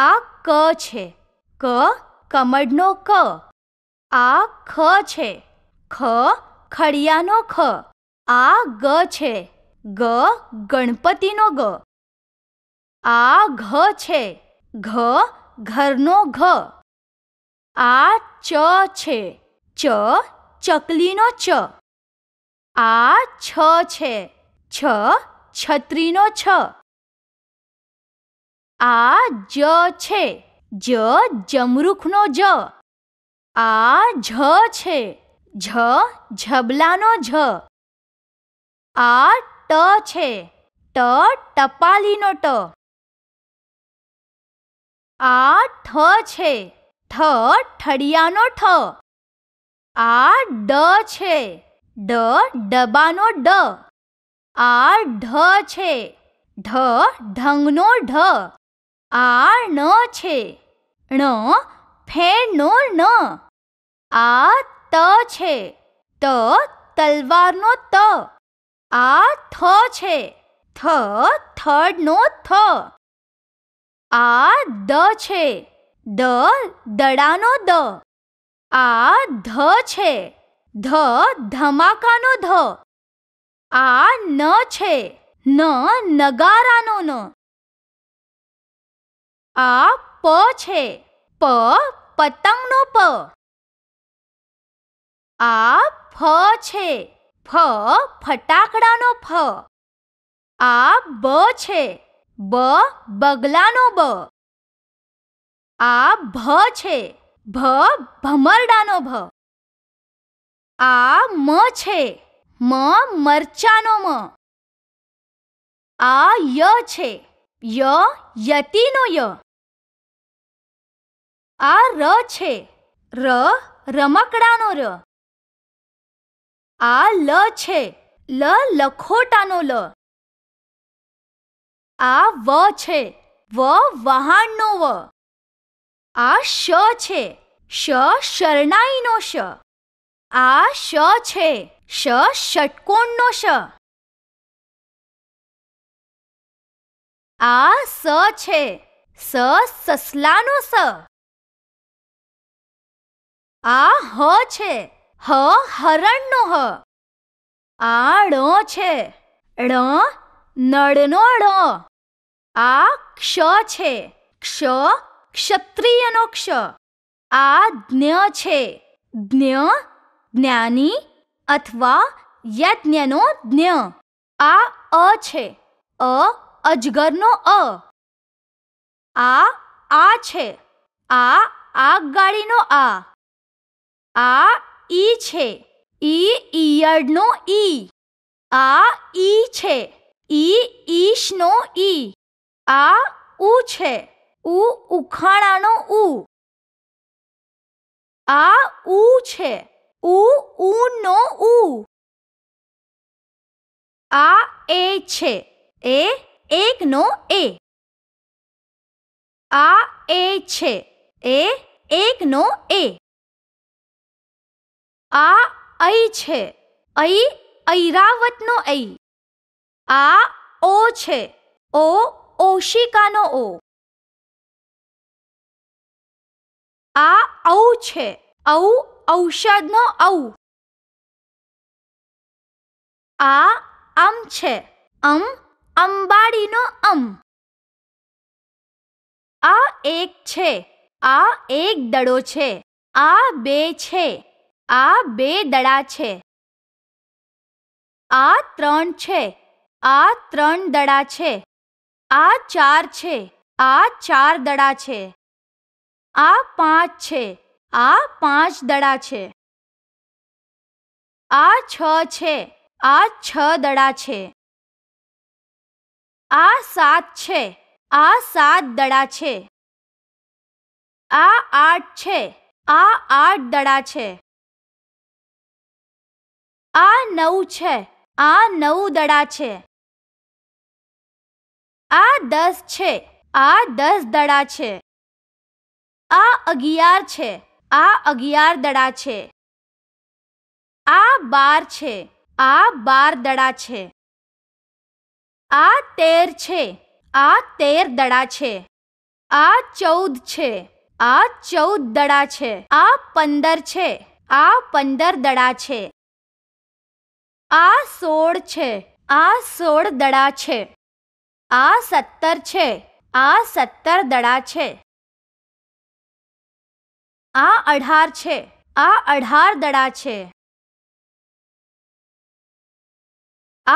આ ક છે ક કમળનો ક આ ખ છે ખ ખડિયાનો ખ આ ગ છે ગ ગણપતિનો ગ આ ઘ છે ઘ ઘરનો ઘ આ ચ છે ચ ચકલીનો ચ આ છ છે છ છત્રીનો છ આ જ છે જ જમરૂખનો જ આ ઝ છે ઝ ઝબલાનો ઝ આ ટ છે ટ ટપાલીનો ટ આ ઠ છે ઠ ઠડિયાનો ઠ આ ડ છે ડ ડબાનો ડ આ ઢ છે ઢ ઢંગનો ઢ આ ણ છે ણ ફેણનો ન આ ત છે ત તલવારનો ત આ થ છે થ થડનો થ આ દ છે દ દડાનો દ આ ધ છે ધ ધમાકાનો ધ આ ન છે ન નગારાનો ન આ પ છે પ પતંગનો પ આ ફ છે ફ ફટાકડાનો ફ આ બ છે બ બગલાનો બ આ ભ છે ભ ભમરડાનો ભ આ મ છે મ મરચાનો મ આ ય છે ય યતિનો ય આ ર છે ર રમકડાનો ર આ લ છે લ લખોટાનો લ આ વ છે વ વહાણનો વ આ શ છે શ શરણાઈનો શ આ શ છે શ ષટકોણનો શ આ સ છે સ સસલાનો સ આ હ છે હ હરણનો હ આ ણ છે ણ નળનો ણ આ ક્ષ છે ક્ષ ક્ષત્રિયનો ક્ષ આ જ્ઞ છે જ્ઞ જ્ઞાની અથવા યજ્ઞનો જ્ઞ આ અ છે અ અજગરનો અ આ આ છે આ આ આ આ ઈ છે ઈ ઈયળનો ઈ આ ઈ છે ઈ ઈશનો ઈ આ ઉ છે ઉ ઉખાણાનો ઉ આ ઉ છે ઉ ઉનો ઉ આ એ છે એ એકનો એ આ એ છે એ એકનો એ આ ઐ છે ઐ ઐરાવતનો ઐ આ ઓ છે ઓ ઓશિકાનો ઓ આ ઔ છે ઔ ઔષધનો ઔ આ અમ છે અમ અંબાડીનો અમ આ એક છે આ એક દડો છે આ બે છે આ બે દડા છે આ ત્રણ છે આ ત્રણ દડા છે આ ચાર છે આ ચાર દડા છે આ પાંચ છે આ પાંચ દડા છે આ છ છે આ છ દડા છે આ સાત છે આ સાત દડા છે આ આઠ છે આ આઠ દડા છે આ નવ છે આ નવ દડા છે આ દસ છે આ દસ દડા છે આ અગિયાર છે આ અગિયાર દડા છે આ બાર છે આ બાર દડા છે આ તેર છે આ તેર દડા છે આ ચૌદ છે આ ચૌદ દડા છે આ પંદર છે આ પંદર દડા છે આ સોળ છે આ સોળ દડા છે આ સત્તર છે આ સત્તર દડા છે આ અઢાર છે આ અઢાર દડા છે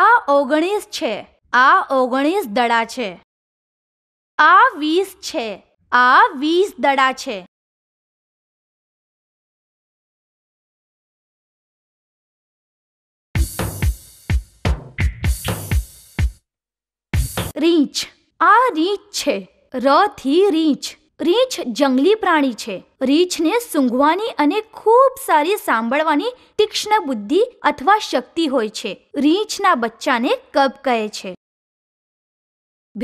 આ ઓગણીસ છે આ ઓગણીસ દડા છે આ વીસ છે આ વીસ દડા છે રીંછ આ રીંછ છે ર થી રીંછ રીંછ જંગલી પ્રાણી છે રીંછને સૂંઘવાની અને ખૂબ સારી સાંભળવાની તીક્ષ્ણ બુદ્ધિ અથવા શક્તિ હોય છે રીંછના બચ્ચાને કબ કહે છે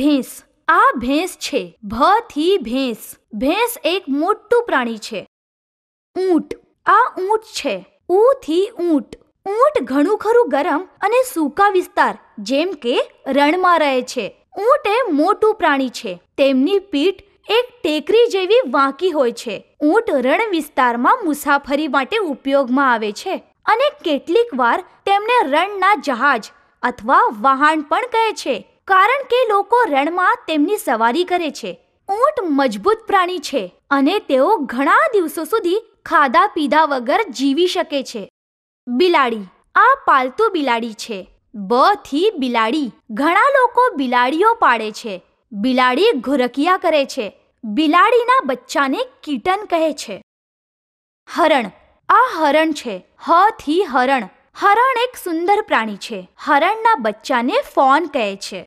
ભેંસ આ ભેંસ છે ભ થી ભેંસ ભેંસ એક મોટું પ્રાણી છે ઊંટ આ ઊંટ છે ઉ થી ઊંટ ઊંટ ઘણું ખરું ગરમ અને સૂકા વિસ્તાર જેમ કે રણમાં રહે છે ઊંટ એ મોટું પ્રાણી છે તેમની પીઠ એક ટેકરી જેવી વાંકી હોય છે ઊંટ રણ વિસ્તારમાં મુસાફરી માટે ઉપયોગમાં આવે છે અને કેટલીક વાર તેમને રણના જહાજ અથવા વાહન પણ કહે છે કારણ કે લોકો રણમાં તેમની સવારી કરે છે ઊંટ મજબૂત પ્રાણી છે અને તેઓ ઘણા દિવસો સુધી ખાધા પીધા વગર જીવી શકે છે બિલાડી આ પાલતુ બિલાડી છે બ થી બિલાડી ઘણા લોકો બિલાડીઓ પાડે છે બિલાડી ઘુરકિયા કરે છે બિલાડીના બચ્ચાને કીટન કહે છે હરણ આ હરણ છે હ થી હરણ હરણ એક સુંદર પ્રાણી છે હરણના બચ્ચાને ફોન કહે છે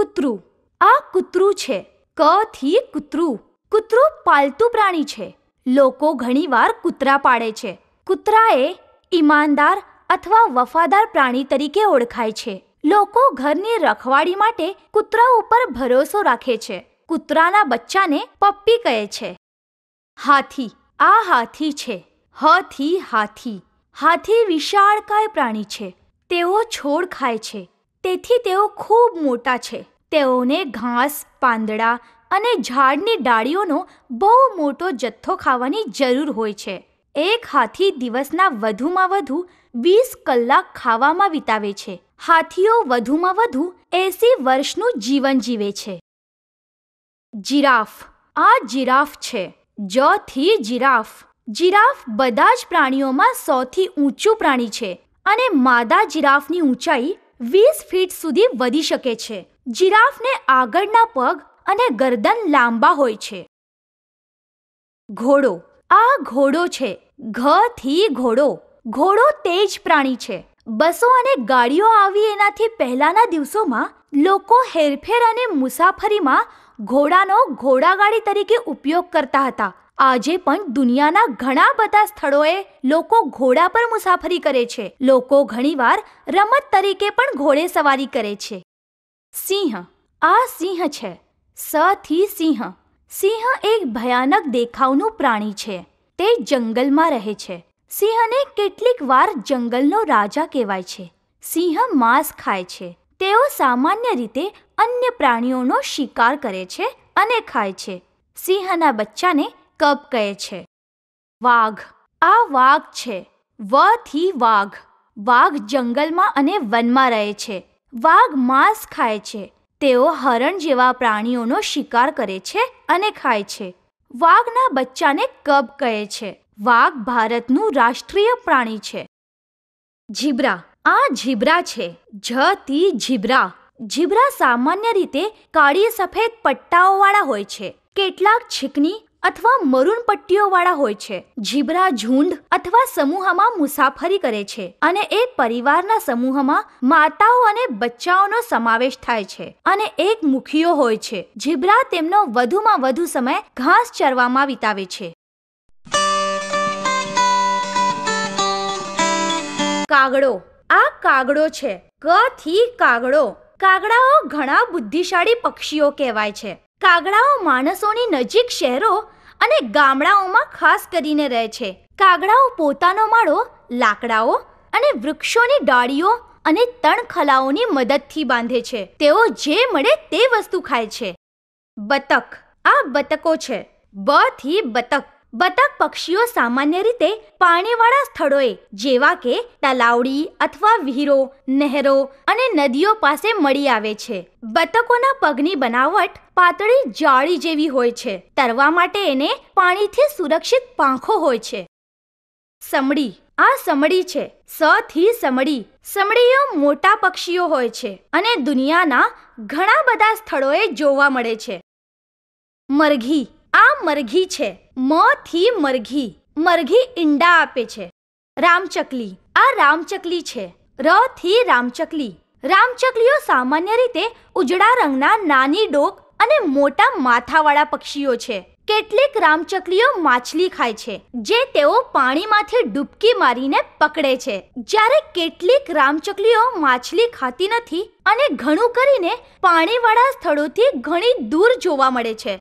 કૂતરું આ કૂતરું છે ક થી કૂતરું કૂતરું પાલતુ પ્રાણી છે લોકો ઘણીવાર કૂતરા પાડે છે કૂતરાએ ઈમાનદાર અથવા વફાદાર પ્રાણી તરીકે ઓળખાય છે લોકો ઘરની રખવાડી માટે કૂતરા ઉપર ભરોસો રાખે છે કૂતરાના બચ્ચાને પપ્પી કહે છે હાથી આ હાથી છે હથી હાથી હાથી વિશાળકાય પ્રાણી છે તેઓ છોડ ખાય છે તેથી તેઓ ખૂબ મોટા છે તેઓને ઘાસ પાંદડા અને ઝાડની ડાળીઓનો બહુ મોટો જથ્થો ખાવાની જરૂર હોય છે એક હાથી દિવસના વધુમાં વધુ વીસ કલાક ખાવામાં વિતાવે છે હાથીઓ વધુમાં વધુ એસી વર્ષનું જીવન જીવે છે જીરાફ આ જીરાફ છે જ થી જીરાફ જીરાફ બધા જ પ્રાણીઓમાં સૌથી ઊંચું પ્રાણી છે અને માદા જીરાફની ઊંચાઈ વીસ ફીટ સુધી વધી શકે છે જીરાફને આગળના પગ અને ગરદન લાંબા હોય છે ઘોડો આ ઘોડો છે ઘ થી ઘોડો ઘોડો તેજ પ્રાણી છે બસો અને ગાડીઓ આવી એનાથી પહેલાના દિવસોમાં લોકો હેરફેર અને મુસાફરીમાં ઘોડાનો ઘોડાગાડી તરીકે ઉપયોગ કરતા હતા આજે પણ દુનિયાના ઘણા બધા સ્થળોએ લોકો ઘોડા પર મુસાફરી કરે છે લોકો ઘણીવાર રમત તરીકે પણ ઘોડે સવારી કરે છે સિંહ આ સિંહ છે સ થી સિંહ સિંહ એક ભયાનક દેખાવનું પ્રાણી છે તે જંગલમાં રહે છે સિંહને કેટલીક વાર જંગલનો રાજા કહેવાય છે સિંહ માંસ ખાય છે તેઓ સામાન્ય રીતે અન્ય પ્રાણીઓનો શિકાર કરે છે અને ખાય છે સિંહના બચ્ચાને કપ કહે છે વાઘ આ વાઘ છે વ થી વાઘ વાઘ જંગલમાં અને વનમાં રહે છે વાઘ માંસ ખાય છે તેઓ હરણ જેવા પ્રાણીઓનો શિકાર કરે છે અને ખાય છે વાઘના બચ્ચાને કબ કહે છે વાઘ ભારતનું રાષ્ટ્રીય પ્રાણી છે ઝીબ્રા આ ઝીબ્રા છે જ તી ઝીબ્રા ઝીબ્રા સામાન્ય રીતે કાળી સફેદ પટ્ટાઓવાળા હોય છે કેટલાક છીકની અથવા મરૂન પટ્ટીઓવાળા હોય છે ઝીબ્રા ઝુંડ અથવા સમૂહમાં મુસાફરી કરે છે અને એક પરિવારના સમૂહમાં માતાઓ અને બચ્ચાઓનો સમાવેશ થાય છે અને એક મુખીઓ હોય છે ઝીબ્રા તેમનો વધુમાં વધુ સમય ઘાસ ચરવામાં વિતાવે છે કાગડો આ કાગડો છે ક થી કાગડો કાગડાઓ ઘણા બુદ્ધિશાળી પક્ષીઓ કહેવાય છે કાગડાઓ માણસોની નજીક શહેરો અને ગામડાઓમાં ખાસ કરીને રહે છે કાગડાઓ પોતાનો માળો લાકડાઓ અને વૃક્ષોની ડાળીઓ અને તણખલાઓની મદદથી બાંધે છે તેઓ જે મળે તે વસ્તુ ખાય છે બતક આ બતકો છે બ થી બતક બતક પક્ષીઓ સામાન્ય રીતે પાણીવાળા સ્થળોએ જેવા કે તલાવડી અથવા વીરો નહેરો અને નદીઓ પાસે મળી આવે છે બતકોના પગની બનાવટ પાતળી જાળી જેવી હોય છે તરવા માટે એને પાણીથી સુરક્ષિત પાંખો હોય છે સમડી આ સમડી છે સ થી સમડી સમડીઓ મોટા પક્ષીઓ હોય છે અને દુનિયાના ઘણા બધા સ્થળોએ જોવા મળે છે મરઘી આ મરઘી છે મ થી મરઘી મરઘી ઈંડા આપે છે રામચકલી આ રામચકલી છે ર થી રામચકલી રામચકલીઓ સામાન્ય રીતે ઉજળા રંગના નાની ડોક અને મોટા માથાવાળા પક્ષીઓ છે કેટલીક રામચકલીઓ માછલી ખાય છે જે તેઓ પાણીમાંથી ડૂબકી મારીને પકડે છે જ્યારે કેટલીક રામચકલીઓ માછલી ખાતી નથી અને ઘણું કરીને પાણીવાળા સ્થળોથી ઘણી દૂર જોવા મળે છે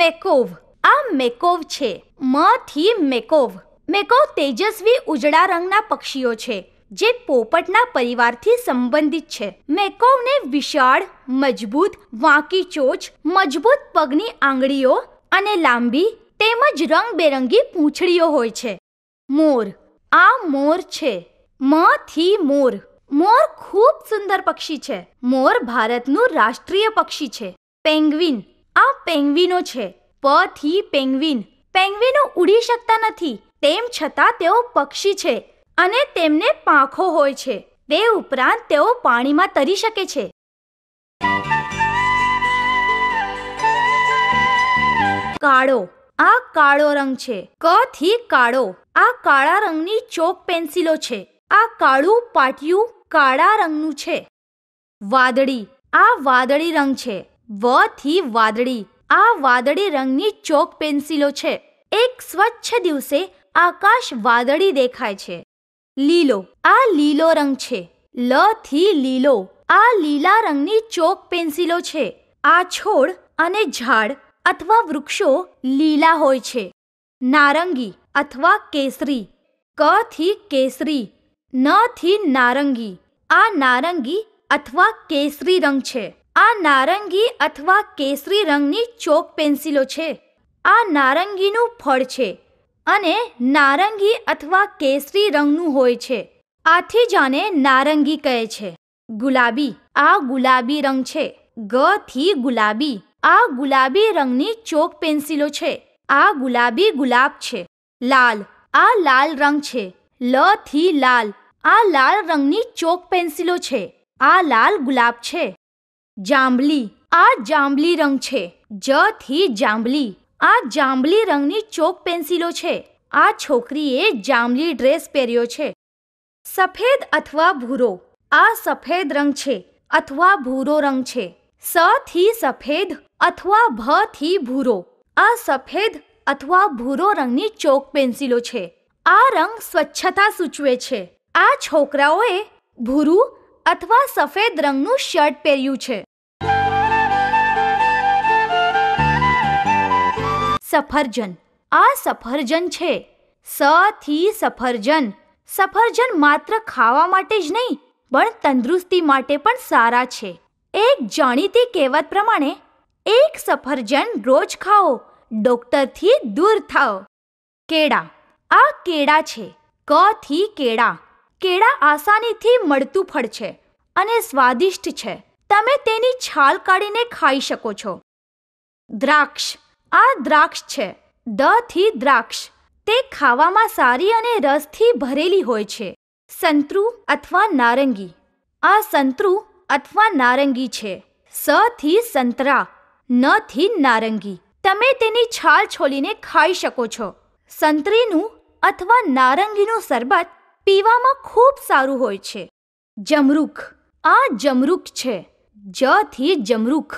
મેકોવ આ મેકોવ છે મ થી મેકોવ મેકોવ તેજસ્વી ઉજળા રંગના પક્ષીઓ છે જે પોપટના પરિવારથી સંબંધિત છે મેકોવને વિશાળ મજબૂત વાંકી ચોચ મજબૂત પગની આંગળીઓ અને લાંબી તેમજ રંગબેરંગી પૂંછડીઓ હોય છે મોર આ મોર છે મ થી મોર મોર ખૂબ સુંદર પક્ષી છે મોર ભારતનું રાષ્ટ્રીય પક્ષી છે પેંગ્વિન આ પેન્ગ્વિનો છે પ થી પેન્ગ્વિન પેન્ગ્વિનો ઉડી શકતા નથી તેમ છતાં તેઓ પક્ષી છે અને તેમને પાંખો હોય છે તે ઉપરાંત તેઓ પાણીમાં તરી શકે છે કાળો આ કાળો રંગ છે ક થી કાળો આ કાળા રંગની ચોક પેન્સિલો છે આ કાળું પાટિયું કાળા રંગનું છે વાદળી આ વાદળી રંગ છે વ થી વાદળી આ વાદળી રંગની ચોક પેન્સિલો છે એક સ્વચ્છ દિવસે આકાશ વાદળી દેખાય છે લીલો આ લીલો રંગ છે લ થી લીલો આ લીલા રંગની ચોક પેન્સિલો છે આ છોડ અને ઝાડ અથવા વૃક્ષો લીલા હોય છે નારંગી અથવા કેસરી ક થી કેસરી ન થી નારંગી આ નારંગી અથવા કેસરી રંગ છે આ નારંગી અથવા કેસરી રંગની ચોક પેન્સિલો છે આ નારંગીનું ફળ છે અને નારંગી અથવા કેસરી રંગનું હોય છે આથી જ આને નારંગી કહે છે ગુલાબી આ ગુલાબી રંગ છે ગ થી ગુલાબી આ ગુલાબી રંગની ચોક પેન્સિલો છે આ ગુલાબી ગુલાબ છે લાલ આ લાલ રંગ છે લ થી લાલ આ લાલ રંગની ચોક પેન્સિલો છે આ લાલ ગુલાબ છે જાંબલી આ જાંબલી રંગ છે જ થી જાંબલી આ જાંબલી રંગની ચોક પેન્સિલો છે આ છોકરીએ જાંબલી ડ્રેસ પહેર્યો છે સફેદ અથવા ભૂરો આ સફેદ રંગ છે અથવા ભૂરો રંગ છે સ થી સફેદ અથવા ભ થી ભૂરો આ સફેદ અથવા ભૂરો રંગની ચોક પેન્સિલો છે આ રંગ સ્વચ્છતા સૂચવે છે આ છોકરાઓએ ભૂરું અથવા સફેદ રંગનું શર્ટ પહેર્યું છે સફરજન આ સફરજન છે સ થી સફરજન સફરજન માત્ર ખાવા માટે જ નહીં પણ તંદુરસ્તી માટે પણ સારા છે એક જાણીતી કહેવત પ્રમાણે એક સફરજન રોજ ખાઓ ડોક્ટરથી દૂર થાઓ કેળા આ કેળા છે ક થી કેળા કેળા આસાનીથી મળતું ફળ છે અને સ્વાદિષ્ટ છે તમે તેની છાલ કાઢીને ખાઈ શકો છો દ્રાક્ષ આ દ્રાક્ષ છે દ થી દ્રાક્ષ તે ખાવામાં સારી અને રસથી ભરેલી હોય છે સંતરુ અથવા નારંગી આ સંતરુ અથવા નારંગી છે સ થી સંતરા ન થી નારંગી તમે તેની છાલ છોલીને ખાઈ શકો છો સંતરીનું અથવા નારંગીનું શરબત પીવામાં ખૂબ સારું હોય છે જમરૂખ આ જમરૂખ છે જ થી જમરૂખ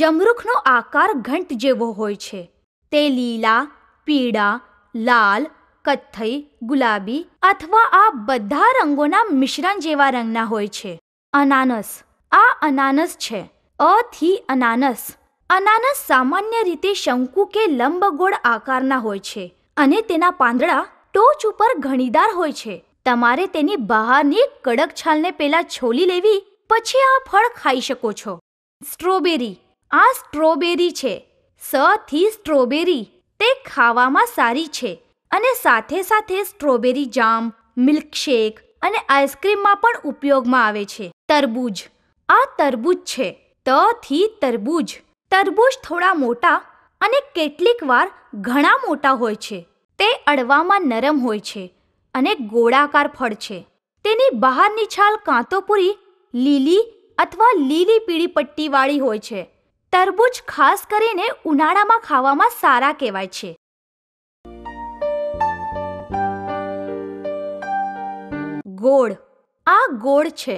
જમરૂખનો આકાર ઘંટ જેવો હોય છે તે લીલા પીળા લાલ કથ્થઈ ગુલાબી અથવા આ બધા રંગોના મિશ્રણ જેવા રંગના હોય છે અનાનસ આ અનાનસ છે અથી અનાનસ અનાનસ સામાન્ય રીતે શંકુ કે લંબગોળ આકારના હોય છે અને તેના પાંદડા ટોચ ઉપર ઘણીદાર હોય છે તમારે તેની બહારની કડક છાલને પહેલાં છોલી લેવી પછી આ ફળ ખાઈ શકો છો સ્ટ્રોબેરી આ સ્ટ્રોબેરી છે સ થી સ્ટ્રોબેરી તે ખાવામાં સારી છે અને સાથે સાથે સ્ટ્રોબેરી જામ મિલ્કશેક અને આઈસ્ક્રીમમાં પણ ઉપયોગમાં આવે છે તરબૂજ આ તરબૂજ છે ત થી તરબૂજ તરબૂજ થોડા મોટા અને કેટલીક વાર ઘણા મોટા હોય છે તે અડવામાં નરમ હોય છે અને ગોળાકાર ફળ છે તેની બહારની છાલ કાં તો પૂરી લીલી અથવા લીલી પીળી પટ્ટીવાળી હોય છે તરબૂચ ખાસ કરીને ઉનાળામાં ખાવામાં સારા કહેવાય છે ગોળ આ ગોળ છે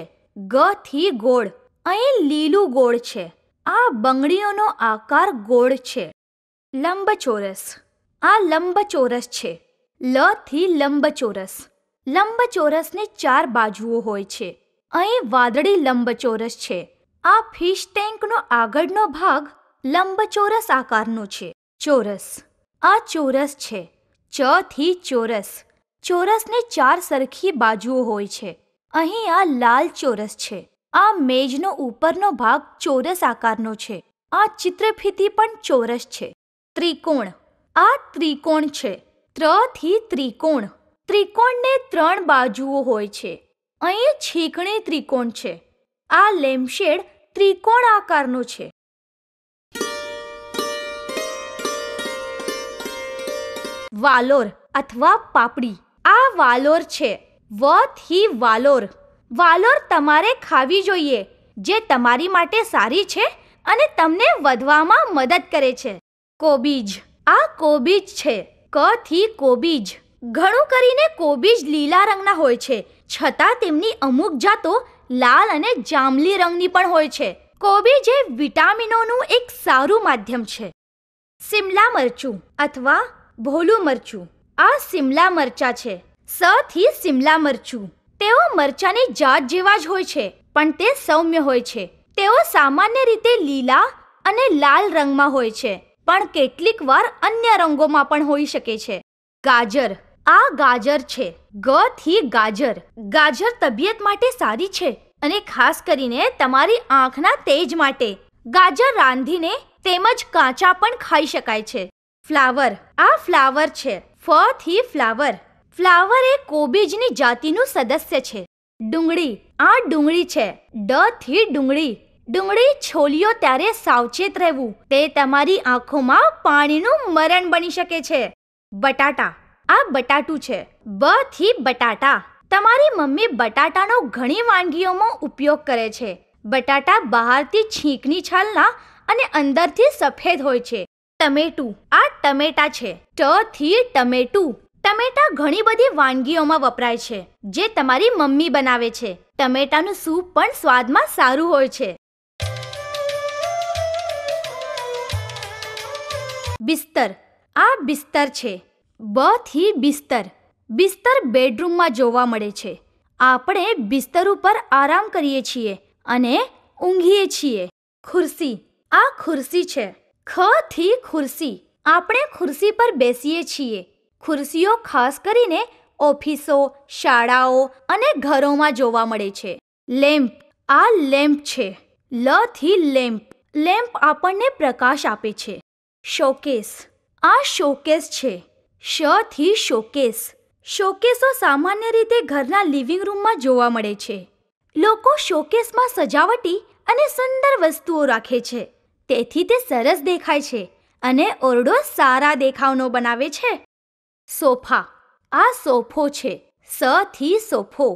ગ થી ગોળ અહીં લીલું ગોળ છે આ બંગડીઓનો આકાર ગોળ છે લંબચોરસ આ લંબચોરસ છે લ થી લંબચોરસ લંબચોરસની ચાર બાજુઓ હોય છે અહીં વાદળી લંબચોરસ છે આ ફિશ ટેન્કનો આગળનો ભાગ લંબચોરસ આકારનો છે ચોરસ આ ચોરસ છે ચ થી ચોરસ ચોરસની ચાર સરખી બાજુઓ હોય છે અહીં આ લાલ ચોરસ છે આ મેજનો ઉપરનો ભાગ ચોરસ આકારનો છે આ ચિત્રફીતી પણ ચોરસ છે ત્રિકોણ આ ત્રિકોણ છે ત્રથી ત્રિકોણ ત્રિકોણને ત્રણ બાજુઓ હોય છે અહીં છીકણી ત્રિકોણ છે આ લેમ્પશેડ ત્રિકોણ આકારનો છે વાલોર અથવા પાપડી આ વાલોર છે વ થી વાલોર વાલોર તમારે ખાવી જોઈએ જે તમારી માટે સારી છે અને તમને વધવામાં મદદ કરે છે કોબીજ આ કોબીજ છે ક થી કોબીજ ઘણું કરીને કોબીજ લીલા રંગના હોય છે છતાં તેમની અમુક જાતો લાલ અને જાંબલી રંગની પણ હોય છે કોબીજ એ વિટામિનોનું એક સારું માધ્યમ છે સિમલા મરચું અથવા ભોલું મરચું આ સિમલા મરચા છે સ થી સિમલા મરચું તેઓ મરચાની જાત જેવા જ હોય છે પણ તે સૌમ્ય હોય છે તેઓ સામાન્ય રીતે લીલા અને લાલ રંગમાં હોય છે પણ કેટલીક વાર અન્ય રંગોમાં પણ હોઈ શકે છે ગાજર આ ગાજર છે ગ થી ગાજર ગાજર તબિયત માટે સારી છે અને ખાસ કરીને તમારી આંખના તેજ માટે ગાજર રાંધીને તેમજ કાચા પણ ખાઈ શકાય છે ફ્લાવર આ ફ્લાવર છે ફ થી ફ્લાવર ફ્લાવર એ કોબીજની જાતિનું સદસ્ય છે ડુંગળી આ ડુંગળી છે ડ થી ડુંગળી ડુંગળી છોલ્યો ત્યારે સાવચેત રહેવું તે તમારી આંખોમાં પાણીનું મરણ બની શકે છે બટાટા આ બટાટું છે બ થી બટાટા તમારી મમ્મી બટાટાનો ઘણી વાનગીઓમાં ઉપયોગ કરે છે બટાટા બહારથી છીંકની છાલના અને અંદરથી સફેદ હોય છે ટમેટું આ ટમેટા છે ટ થી ટમેટું ટમેટા ઘણી બધી વાનગીઓમાં વપરાય છે જે તમારી મમ્મી બનાવે છે ટમેટાનું સૂપ પણ સ્વાદમાં સારું હોય છે બિસ્તર આ બિસ્તર છે બ થી બિસ્તર બિસ્તર બેડરૂમમાં જોવા મળે છે આપણે બિસ્તર ઉપર આરામ કરીએ છીએ અને ઊંઘીએ છીએ ખુરશી આ ખુરશી છે ખ થી ખુરશી આપણે ખુરશી પર બેસીએ છીએ ખુરશીઓ ખાસ કરીને ઓફિસો શાળાઓ અને ઘરોમાં જોવા મળે છે લેમ્પ આ લેમ્પ છે લ થી લેમ્પ લેમ્પ આપણને પ્રકાશ આપે છે શોકેસ આ શોકેસ છે શ થી શોકેસ શોકેસો સામાન્ય રીતે ઘરના લિવિંગ રૂમમાં જોવા મળે છે લોકો શોકેસમાં સજાવટી અને સુંદર વસ્તુઓ રાખે છે તેથી તે સરસ દેખાય છે અને ઓરડો સારા દેખાવનો બનાવે છે સોફા આ સોફો છે સ થી સોફો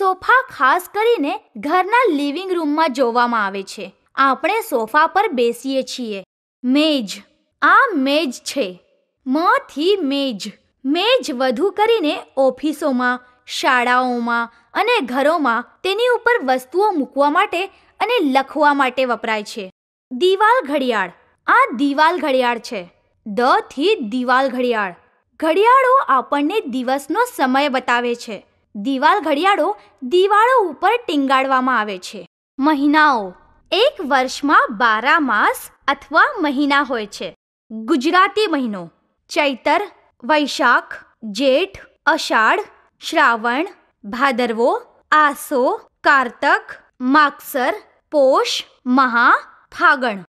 સોફા ખાસ કરીને ઘરના લિવિંગ રૂમમાં જોવામાં આવે છે આપણે સોફા પર બેસીએ છીએ મેજ આ મેજ છે મથી મેજ મેજ વધુ કરીને ઓફિસોમાં શાળાઓમાં અને ઘરોમાં તેની ઉપર વસ્તુઓ મૂકવા માટે અને લખવા માટે વપરાય છે દિવાલ ઘડિયાળ આ દિવાલ ઘડિયાળ છે દ થી દિવાલ ઘડિયાળ ઘડિયાળો આપણને દિવસનો સમય બતાવે છે દિવાલ ઘડિયાળો દિવાળો ઉપર ટીંગાડવામાં આવે છે મહિનાઓ એક વર્ષમાં બારા માસ અથવા મહિના હોય છે ગુજરાતી મહિનો ચૈતર વૈશાખ જેઠ અષાઢ શ્રાવણ ભાદરવો આસો કારતક માગસર પોષ મહા ફાગણ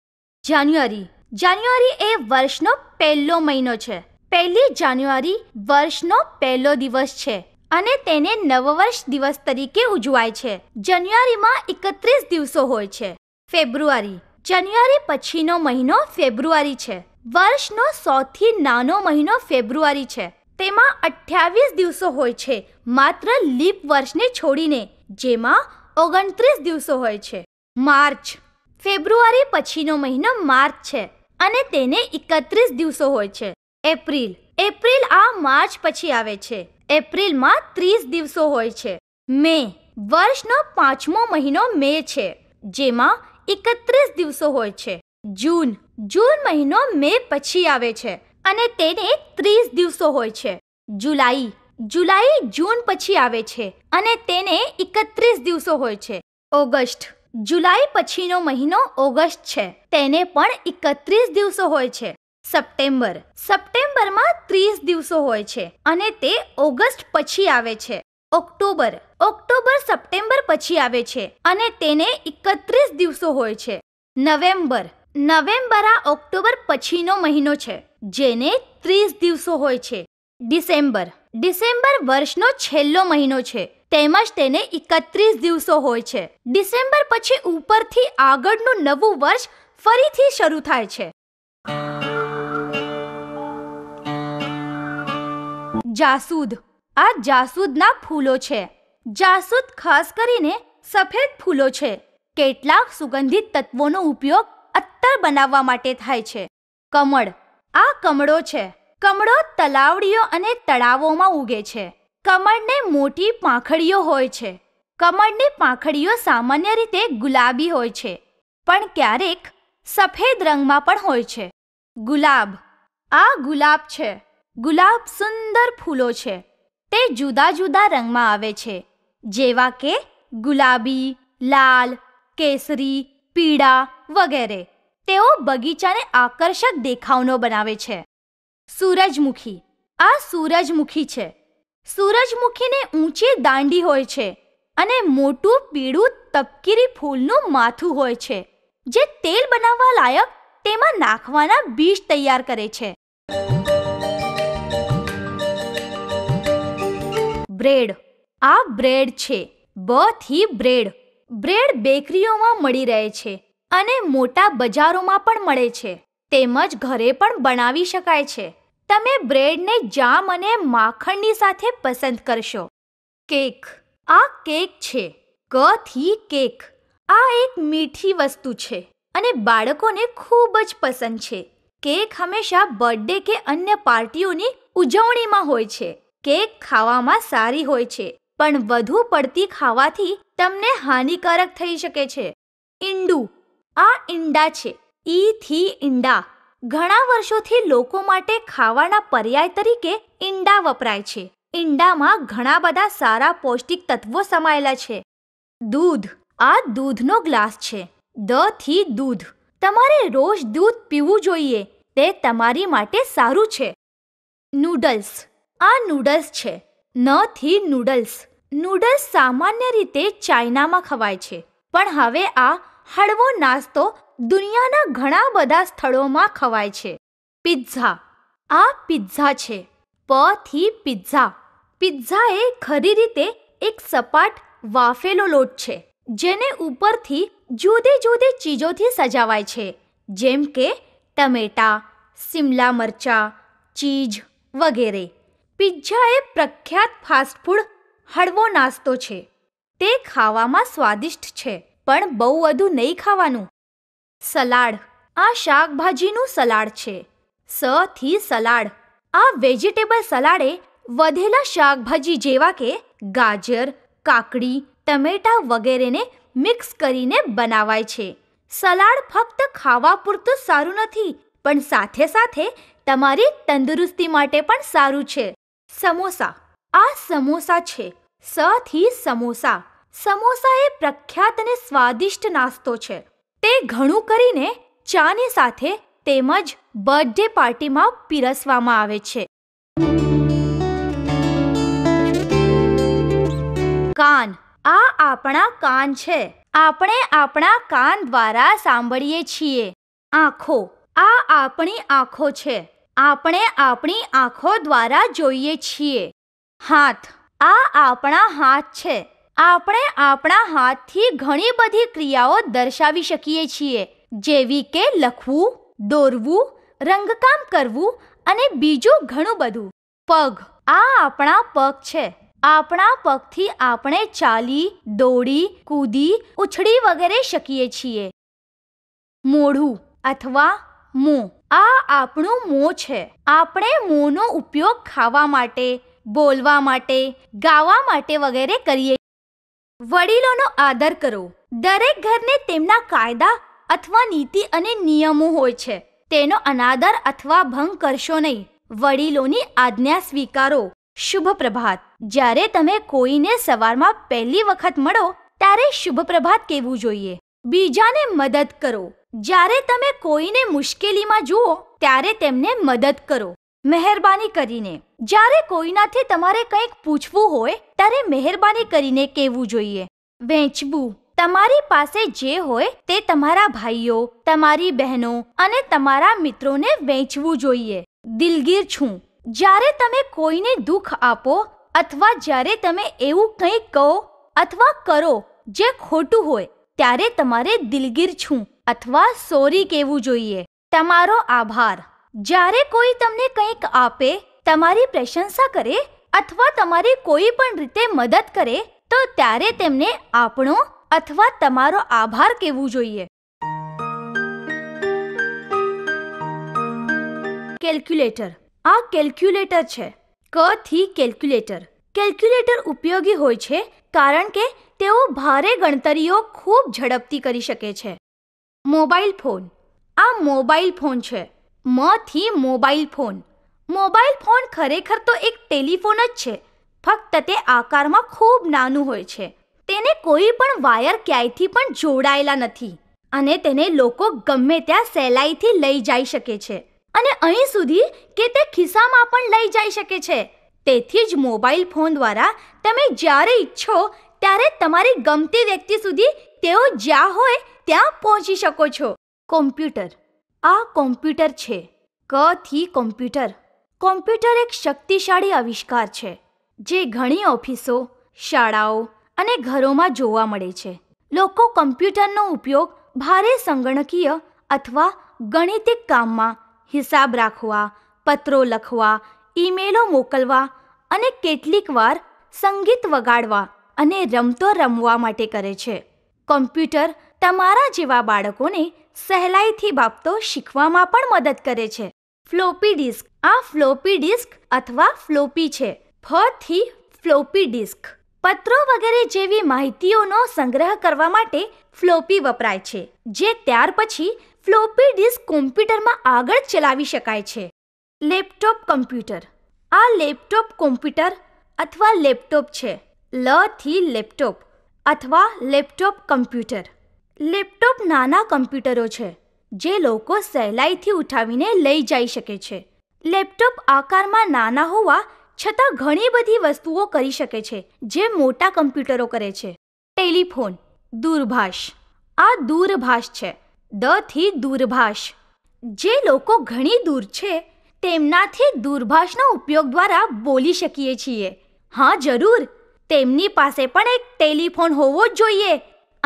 જાન્યુઆરી જાન્યુઆરી એ વર્ષનો પહેલો મહિનો છે પહેલી જાન્યુઆરી વર્ષનો પહેલો દિવસ છે અને તેને નવવર્ષ દિવસ તરીકે ઉજવાય છે જાન્યુઆરીમાં એકત્રીસ દિવસો હોય છે ફેબ્રુઆરી જાન્યુઆરી પછીનો મહિનો ફેબ્રુઆરી છે વર્ષનો સૌથી નાનો મહિનો ફેબ્રુઆરી છે તેમાં અઠ્યાવીસ દિવસો હોય છે માત્ર લીપ વર્ષને છોડીને જેમાં ઓગણત્રીસ દિવસો હોય છે માર્ચ ફેબ્રુઆરી પછીનો મહિનો માર્ચ છે અને તેને એકત્રીસ દિવસો હોય છે એપ્રિલ એપ્રિલ આ માર્ચ પછી આવે છે એપ્રિલમાં ત્રીસ દિવસો હોય છે મે વર્ષનો પાંચમો મહિનો મે છે જેમાં એકત્રીસ દિવસો હોય છે જૂન જૂન મહિનો મે પછી આવે છે અને તેને ત્રીસ દિવસો હોય છે જુલાઈ જુલાઈ જૂન પછી આવે છે અને તેને એકત્રીસ દિવસો હોય છે ઓગસ્ટ જુલાઈ પછીનો મહિનો ઓગસ્ટ છે તેને પણ એકત્રીસ દિવસો હોય છે સપ્ટેમ્બર સપ્ટેમ્બરમાં ત્રીસ દિવસો હોય છે અને તે ઓગસ્ટ પછી આવે છે ઓક્ટોબર ઓક્ટોબર સપ્ટેમ્બર પછી આવે છે અને તેને એકત્રીસ દિવસો હોય છે નવેમ્બર નવેમ્બર આ ઓક્ટોબર પછીનો મહિનો છે જેને ત્રીસ દિવસો હોય છે ડિસેમ્બર ડિસેમ્બર વર્ષનો છેલ્લો મહિનો છે તેમજ તેને એકત્રીસ દિવસો હોય છે ડિસેમ્બર પછી ઉપરથી આગળનું નવું વર્ષ ફરીથી શરૂ થાય છે જાસૂદ આ જાસૂદના ફૂલો છે જાસૂદ ખાસ કરીને સફેદ ફૂલો છે કેટલાક સુગંધિત તત્વોનો ઉપયોગ અત્તર બનાવવા માટે થાય છે કમળ આ કમળો છે કમળો તલાવડીઓ અને તળાવોમાં ઉગે છે કમળને મોટી પાંખડીઓ હોય છે કમળની પાંખડીઓ સામાન્ય રીતે ગુલાબી હોય છે પણ ક્યારેક સફેદ રંગમાં પણ હોય છે ગુલાબ આ ગુલાબ છે ગુલાબ સુંદર ફૂલો છે તે જુદા જુદા રંગમાં આવે છે જેવા કે ગુલાબી લાલ કેસરી પીળા વગેરે તેઓ બગીચાને આકર્ષક દેખાવનો બનાવે છે સૂરજમુખી આ સૂરજમુખી છે સૂરજમુખીને ઊંચી દાંડી હોય છે અને મોટું પીળું તપકીરી ફૂલનું માથું હોય છે જે તેલ બનાવવા લાયક તેમાં નાખવાના બીજ તૈયાર કરે છે બ્રેડ આ બ્રેડ છે બ થી બ્રેડ બ્રેડ બેકરીઓમાં મળી રહે છે અને મોટા બજારોમાં પણ મળે છે તેમજ ઘરે પણ બનાવી શકાય છે તમે બ્રેડને જામ અને માખણની સાથે પસંદ કરશો કેક આ કેક છે ક થી કેક આ એક મીઠી વસ્તુ છે અને બાળકોને ખૂબ જ પસંદ છે કેક હંમેશા બર્થડે કે અન્ય પાર્ટીઓની ઉજવણીમાં હોય છે કેક ખાવામાં સારી હોય છે પણ વધુ પડતી ખાવાથી તમને હાનિકારક થઈ શકે છે ઈંડું આ ઈંડા છે ઈ થી ઈંડા ઘણા વર્ષોથી લોકો માટે ખાવાના પર્યાય તરીકે ઈંડા વપરાય છે ઈંડામાં ઘણા બધા સારા પૌષ્ટિક તત્વો સમાયેલા છે દૂધ આ દૂધનો ગ્લાસ છે દ થી દૂધ તમારે રોજ દૂધ પીવું જોઈએ તે તમારી માટે સારું છે નૂડલ્સ આ નૂડલ્સ છે ન થી નૂડલ્સ નૂડલ્સ સામાન્ય રીતે ચાઇનામાં ખવાય છે પણ હવે આ હળવો નાસ્તો દુનિયાના ઘણા બધા સ્થળોમાં ખવાય છે પિઝ્ઝા આ પિઝ્ઝા છે પ થી પિઝા પિઝ્ઝા એ ખરી રીતે એક સપાટ વાફેલો લોટ છે જેને ઉપરથી જુદી જુદી ચીજોથી સજાવાય છે જેમ કે ટમેટા સિમલા મરચાં ચીઝ વગેરે પિઝ્ઝા એ પ્રખ્યાત ફાસ્ટફૂડ હળવો નાસ્તો છે તે ખાવામાં સ્વાદિષ્ટ છે પણ બહુ વધુ નહીં ખાવાનું સલાડ આ શાકભાજીનું સલાડ છે સ થી સલાડ આ વેજીટેબલ સલાડે વધેલા શાકભાજી જેવા કે ગાજર કાકડી ટમેટા વગેરેને મિક્સ કરીને બનાવાય છે સલાડ ફક્ત ખાવા પૂરતું સારું નથી પણ સાથે સાથે તમારી તંદુરસ્તી માટે પણ સારું છે સમોસા આ સમોસા છે સ થી સમોસા સમોસા એ પ્રખ્યાત અને સ્વાદિષ્ટ નાસ્તો છે તે ઘણું કરીને ચાની સાથે તેમજ બર્થડે પાર્ટીમાં પીરસવામાં આવે છે કાન આ આપણા કાન છે આપણે આપણા કાન દ્વારા સાંભળીએ છીએ આંખો આ આપણી આંખો છે આપણે આપણી આંખો દ્વારા જોઈએ છીએ હાથ આ આપણા હાથ છે આપણે આપણા હાથથી ઘણી બધી ક્રિયાઓ દર્શાવી શકીએ છીએ જેવી કે લખવું દોરવું રંગકામ કરવું અને બીજું ઘણું બધું પગ આ આપણા પગ છે આપણા પગથી આપણે ચાલી દોડી કૂદી ઉછળી વગેરે શકીએ છીએ મોઢું અથવા મોં આ આપણું મોં છે આપણે મોંનો ઉપયોગ ખાવા માટે બોલવા માટે ગાવા માટે વગેરે કરીએ વડીલોનો આદર કરો દરેક ઘરને તેમના કાયદા અથવા નીતિ અને નિયમો હોય છે તેનો અનાદર અથવા ભંગ કરશો નહીં વડીલોની આજ્ઞા સ્વીકારો શુભ પ્રભાત જ્યારે તમે કોઈને સવારમાં પહેલી વખત મળો ત્યારે શુભ પ્રભાત કહેવું જોઈએ બીજાને મદદ કરો જ્યારે તમે કોઈને મુશ્કેલીમાં જુઓ ત્યારે તેમને મદદ કરો મહેરબાની કરીને જ્યારે કોઈનાથી તમારે કંઈક પૂછવું હોય ત્યારે મહેરબાની કરીને કહેવું જોઈએ વહેંચવું તમારી પાસે જે હોય તે તમારા ભાઈઓ તમારી બહેનો અને તમારા મિત્રોને વહેંચવું જોઈએ દિલગીર છું જ્યારે તમે કોઈને દુઃખ આપો અથવા જ્યારે તમે એવું કંઈક કહો અથવા કરો જે ખોટું હોય ત્યારે તમારે દિલગીર છું અથવા સોરી કહેવું જોઈએ તમારો આભાર જ્યારે કોઈ તમને કંઈક આપે તમારી પ્રશંસા કરે અથવા તમારી કોઈ પણ રીતે મદદ કરે તો ત્યારે તેમને આપણો અથવા તમારો આભાર કહેવું જોઈએ કેલ્ક્યુલેટર આ કેલ્ક્યુલેટર છે ક થી કેલ્ક્યુલેટર કેલ્ક્યુલેટર ઉપયોગી હોય છે કારણ કે તેઓ ભારે ગણતરીઓ ખૂબ ઝડપથી કરી શકે છે મોબાઈલ ફોન આ મોબાઈલ ફોન છે મથી મોબાઈલ ફોન મોબાઈલ ફોન ખરેખર તો એક ટેલિફોન જ છે ફક્ત તે આકારમાં ખૂબ નાનું હોય છે તેને કોઈ પણ વાયર ક્યાંયથી પણ જોડાયેલા નથી અને તેને લોકો ગમે ત્યાં સહેલાઈથી લઈ જઈ શકે છે અને અહીં સુધી કે તે ખિસ્સામાં પણ લઈ જઈ શકે છે તેથી જ મોબાઈલ ફોન દ્વારા તમે જ્યારે ઈચ્છો ત્યારે તમારી ગમતી વ્યક્તિ સુધી તેઓ જ્યાં હોય ત્યાં પહોંચી શકો છો કોમ્પ્યુટર આ કોમ્પ્યુટર છે ક થી કોમ્પ્યુટર કોમ્પ્યુટર એક શક્તિશાળી આવિષ્કાર છે જે ઘણી ઓફિસો શાળાઓ અને ઘરોમાં જોવા મળે છે લોકો કમ્પ્યુટરનો ઉપયોગ ભારે સંગણકીય અથવા ગણિતિક કામમાં હિસાબ રાખવા પત્રો લખવા ઈમેલો મોકલવા અને કેટલીક વાર સંગીત વગાડવા અને રમતો રમવા માટે કરે છે કોમ્પ્યુટર તમારા જેવા બાળકોને સહેલાઈથી બાબતો શીખવામાં પણ મદદ કરે છે ફ્લોપી ડિસ્ક આ ફ્લોપી ડિસ્ક અથવા ફ્લોપી છે ફથી ફ્લોપી ડિસ્ક પત્રો વગેરે જેવી માહિતીઓનો સંગ્રહ કરવા માટે ફ્લોપી વપરાય છે જે ત્યાર પછી ફ્લોપી ડિસ્ક કોમ્પ્યુટરમાં આગળ ચલાવી શકાય છે લેપટોપ કમ્પ્યુટર આ લેપટોપ કોમ્પ્યુટર અથવા લેપટોપ છે લ થી લેપટોપ અથવા લેપટોપ કમ્પ્યુટર લેપટોપ નાના કમ્પ્યુટરો છે જે લોકો સહેલાઈથી ઉઠાવીને લઈ જઈ શકે છે લેપટોપ આકારમાં નાના હોવા છતાં ઘણી બધી વસ્તુઓ કરી શકે છે જે મોટા કમ્પ્યુટરો કરે છે ટેલિફોન દૂરભાષ આ દૂરભાષ છે દથી દૂરભાષ જે લોકો ઘણી દૂર છે તેમનાથી દૂરભાષના ઉપયોગ દ્વારા બોલી શકીએ છીએ હા જરૂર તેમની પાસે પણ એક ટેલિફોન હોવો જ જોઈએ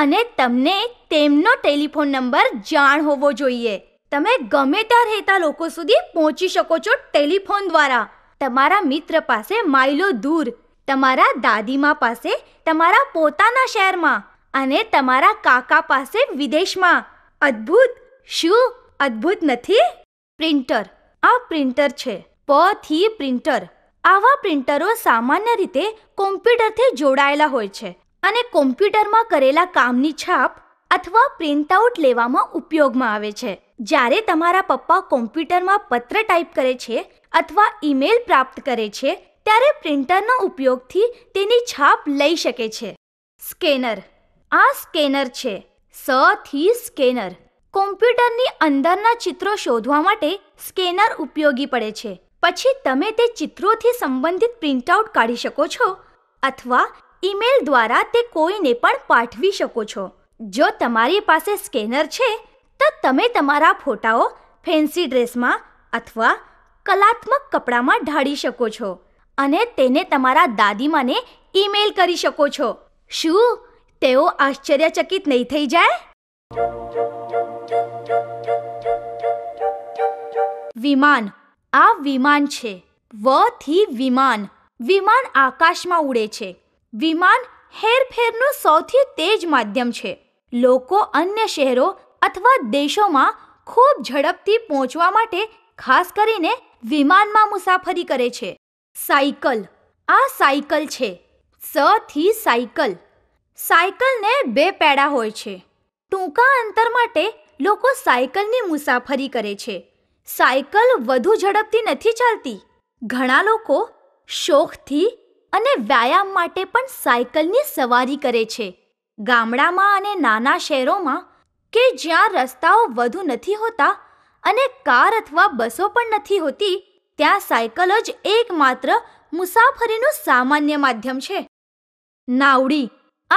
અને તમને તેમનો ટેલિફોન નંબર જાણ હોવો જોઈએ તમે ગમે ત્યાં રહેતા લોકો સુધી પહોંચી શકો છો ટેલિફોન દ્વારા તમારા મિત્ર પાસે માઇલો દૂર તમારા દાદીમા પાસે તમારા પોતાના શહેરમાં અને તમારા કાકા પાસે વિદેશમાં અદ્ભુત શું અદ્ભુત નથી પ્રિન્ટર આ પ્રિન્ટર છે પ થી પ્રિન્ટર આવા પ્રિન્ટરો સામાન્ય રીતે કોમ્પ્યુટરથી જોડાયેલા હોય છે અને કોમ્પ્યુટરમાં કરેલા કામની છાપ અથવા પ્રિન્ટઆઉટ લેવામાં ઉપયોગમાં આવે છે જ્યારે તમારા પપ્પા કોમ્પ્યુટરમાં પત્ર ટાઈપ કરે છે અથવા ઈમેલ પ્રાપ્ત કરે છે ત્યારે પ્રિન્ટરના ઉપયોગથી તેની છાપ લઈ શકે છે સ્કેનર આ સ્કેનર છે સ થી સ્કેનર કોમ્પ્યુટરની અંદરના ચિત્રો શોધવા માટે સ્કેનર ઉપયોગી પડે છે પછી તમે તે ચિત્રોથી સંબંધિત પ્રિન્ટઆઉટ કાઢી શકો છો અથવા ઈમેલ દ્વારા તે કોઈને પણ પાઠવી શકો છો જો તમારી પાસે સ્કેનર છે તો તમે તમારા ફોટાઓ ફેન્સી ડ્રેસમાં અથવા કલાત્મક કપડામાં ઢાળી શકો છો અને તેને તમારા દાદીમાને ઈમેલ કરી શકો છો શું તેઓ આશ્ચર્યચકિત નહીં થઈ જાય વિમાન આ વિમાન છે વ થી વિમાન વિમાન આકાશમાં ઉડે છે વિમાન હેરફેરનું સૌથી તેજ માધ્યમ છે લોકો અન્ય શહેરો અથવા દેશોમાં ખૂબ ઝડપથી પહોંચવા માટે ખાસ કરીને વિમાનમાં મુસાફરી કરે છે સાયકલ આ સાયકલ છે સ થી સાયકલ સાયકલને બે પેડા હોય છે ટૂંકા અંતર માટે લોકો સાયકલની મુસાફરી કરે છે સાયકલ વધુ ઝડપથી નથી ચાલતી ઘણા લોકો શોખથી અને વ્યાયામ માટે પણ સાયકલની સવારી કરે છે ગામડામાં અને નાના શહેરોમાં કે જ્યાં રસ્તાઓ વધુ નથી હોતા અને કાર અથવા બસો પણ નથી હોતી ત્યાં સાયકલ જ એકમાત્ર મુસાફરીનું સામાન્ય માધ્યમ છે નાવડી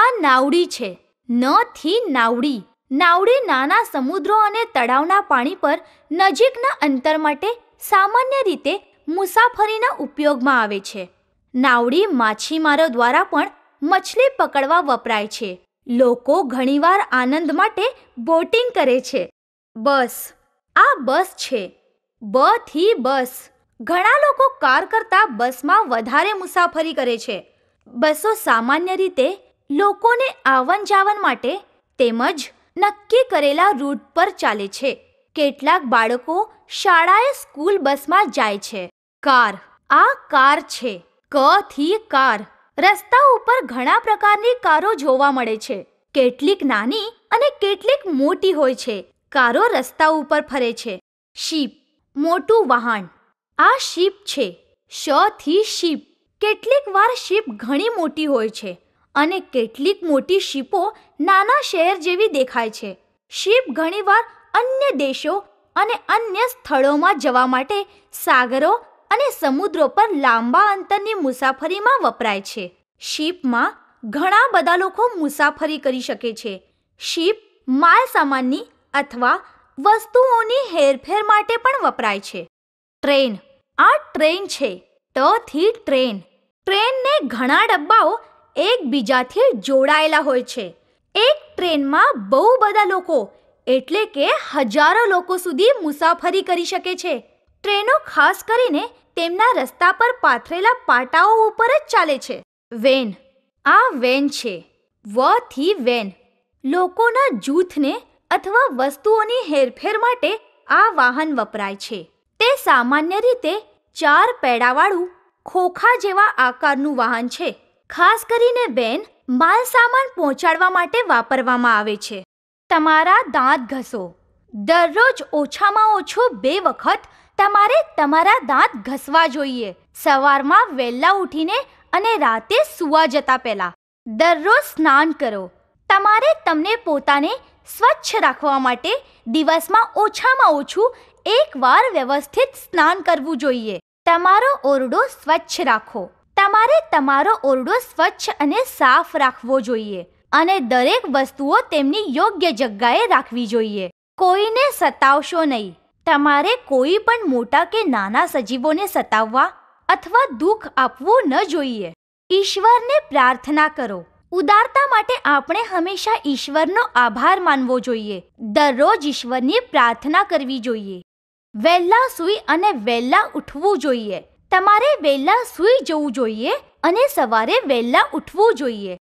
આ નાવડી છે ન થી નાવડી નાવડી નાના સમુદ્રો અને તળાવના પાણી પર નજીકના અંતર માટે સામાન્ય રીતે મુસાફરીના ઉપયોગમાં આવે છે નાવડી માછીમારો દ્વારા પણ મછલી પકડવા વપરાય છે લોકો ઘણીવાર આનંદ માટે બોટિંગ કરે છે બસ આ બસ છે બ થી બસ ઘણા લોકો કાર કરતાં બસમાં વધારે મુસાફરી કરે છે બસો સામાન્ય રીતે લોકોને આવન જાવન માટે તેમજ નક્કી કરેલા રૂટ પર ચાલે છે કેટલાક બાળકો શાળાએ સ્કૂલ બસમાં જાય છે કાર આ કાર છે ક થી કાર રસ્તા ઉપર ઘણા પ્રકારની કારો જોવા મળે છે કેટલીક નાની અને કેટલીક મોટી હોય છે કારો રસ્તા ઉપર ફરે છે શીપ મોટું વાહન આ શીપ છે શ થી શીપ કેટલીક વાર શીપ ઘણી મોટી હોય છે અને કેટલીક મોટી શીપો નાના શહેર જેવી દેખાય છે શીપ ઘણીવાર અન્ય દેશો અને અન્ય સ્થળોમાં જવા માટે સાગરો અને સમુદ્રો પર લાંબા અંતરની મુસાફરીમાં વપરાય છે શિપમાં ઘણા બધા લોકો મુસાફરી કરી શકે છે શિપ માલ સામાનની અથવા વસ્તુઓની હેરફેર માટે પણ વપરાય છે ટ્રેન આ ટ્રેન છે ટથી ટ્રેન ટ્રેનને ઘણા ડબ્બાઓ એકબીજાથી જોડાયેલા હોય છે એક ટ્રેનમાં બહુ બધા લોકો એટલે કે હજારો લોકો સુધી મુસાફરી કરી શકે છે ટ્રેનો ખાસ કરીને તેમના રસ્તા પર પાથરેલા પાટાઓ ઉપર જ ચાલે છે વેન આ વેન છે વ થી વેન લોકોના જૂથને અથવા વસ્તુઓની હેરફેર માટે આ વાહન વપરાય છે તે સામાન્ય રીતે ચાર પેડાવાળું ખોખા જેવા આકારનું વાહન છે ખાસ કરીને બેન માલ સામાન પહોંચાડવા માટે વાપરવામાં આવે છે તમારા દાંત ઘસો દરરોજ ઓછામાં ઓછો બે વખત તમારે તમારા દાંત ઘસવા જોઈએ સવારમાં વહેલા ઉઠીને અને રાતે સૂવા જતા પહેલા દરરોજ સ્નાન કરો તમારે તમને પોતાને સ્વચ્છ રાખવા માટે દિવસમાં ઓછામાં ઓછું એકવાર વ્યવસ્થિત સ્નાન કરવું જોઈએ તમારો ઓરડો સ્વચ્છ રાખો તમારે તમારો ઓરડો સ્વચ્છ અને સાફ રાખવો જોઈએ અને દરેક વસ્તુઓ તેમની યોગ્ય જગ્યાએ રાખવી જોઈએ કોઈને સતાવશો નહીં તમારે કોઈ પણ મોટા કે નાના સજીવોને સતાવવા અથવા દુઃખ આપવું ન જોઈએ ઈશ્વરને પ્રાર્થના કરો ઉદારતા માટે આપણે હંમેશા ઈશ્વરનો આભાર માનવો જોઈએ દરરોજ ઈશ્વરની પ્રાર્થના કરવી જોઈએ વહેલા સૂઈ અને વહેલા ઉઠવું જોઈએ તમારે વહેલા સૂઈ જવું જોઈએ અને સવારે વહેલા ઉઠવું જોઈએ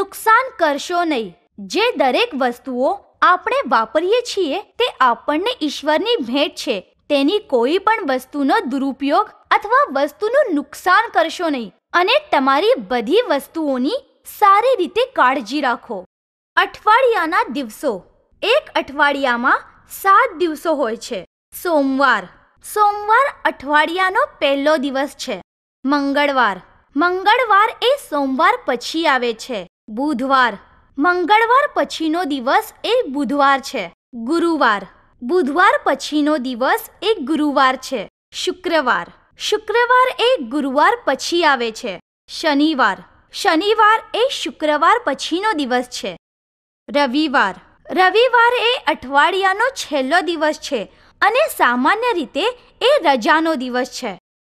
નુકસાન કરશો નહીં જે દરેક વસ્તુઓ આપણે વાપરીએ છીએ તે આપણને ઈશ્વરની ભેટ છે તેની કોઈ પણ વસ્તુનો દુરુપયોગ અથવા વસ્તુનું નુકસાન કરશો નહીં અને તમારી બધી વસ્તુઓની સારી રીતે કાળજી રાખો અઠવાડિયાના દિવસો એક અઠવાડિયામાં સાત દિવસો હોય છે સોમવાર સોમવાર અઠવાડિયાનો પહેલો દિવસ છે મંગળવાર મંગળવાર એ સોમવાર પછી આવે છે બુધવાર મંગળવાર પછીનો દિવસ એ બુધવાર છે ગુરુવાર બુધવાર પછીનો દિવસ એ ગુરુવાર છે શુક્રવાર શુક્રવાર એ ગુરુવાર પછી આવે છે શનિવાર શનિવાર એ શુક્રવાર પછીનો દિવસ છે રવિવાર રવિવાર એ અઠવાડિયાનો છેલ્લો દિવસ છે અને સામાન્ય રીતે એ રજાનો દિવસ છે